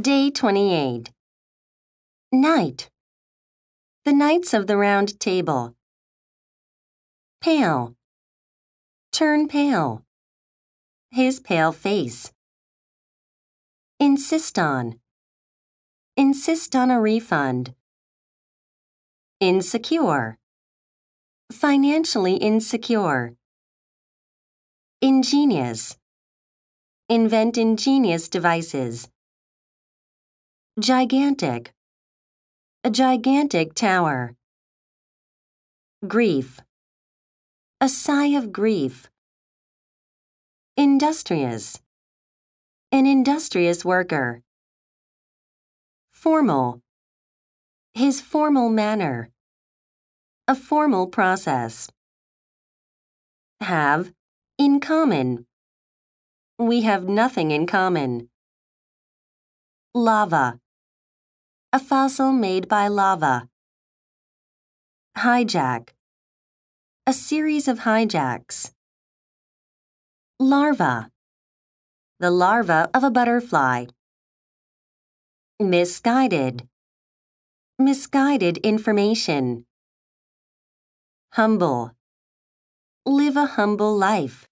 Day 28. Night. The Knights of the Round Table. Pale. Turn pale. His pale face. Insist on. Insist on a refund. Insecure. Financially insecure. Ingenious. Invent ingenious devices. Gigantic. A gigantic tower. Grief. A sigh of grief. Industrious. An industrious worker. Formal. His formal manner. A formal process. Have. In common. We have nothing in common. Lava. A fossil made by lava. Hijack. A series of hijacks. Larva. The larva of a butterfly. Misguided. Misguided information. Humble. Live a humble life.